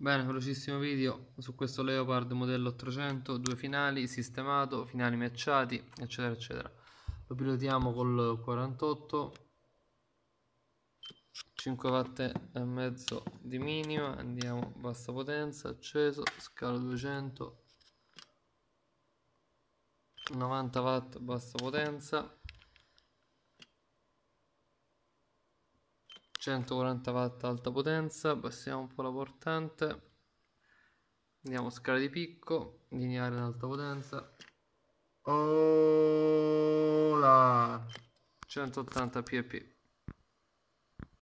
Bene, velocissimo video su questo Leopard modello 800, due finali, sistemato, finali matchati, eccetera eccetera. Lo pilotiamo col 48, 5 watt e mezzo di minima, andiamo bassa potenza, acceso, scalo 200, 90 watt bassa potenza, 140 watt alta potenza abbassiamo un po' la portante andiamo a scala di picco lineare in alta potenza Ola. 180 pp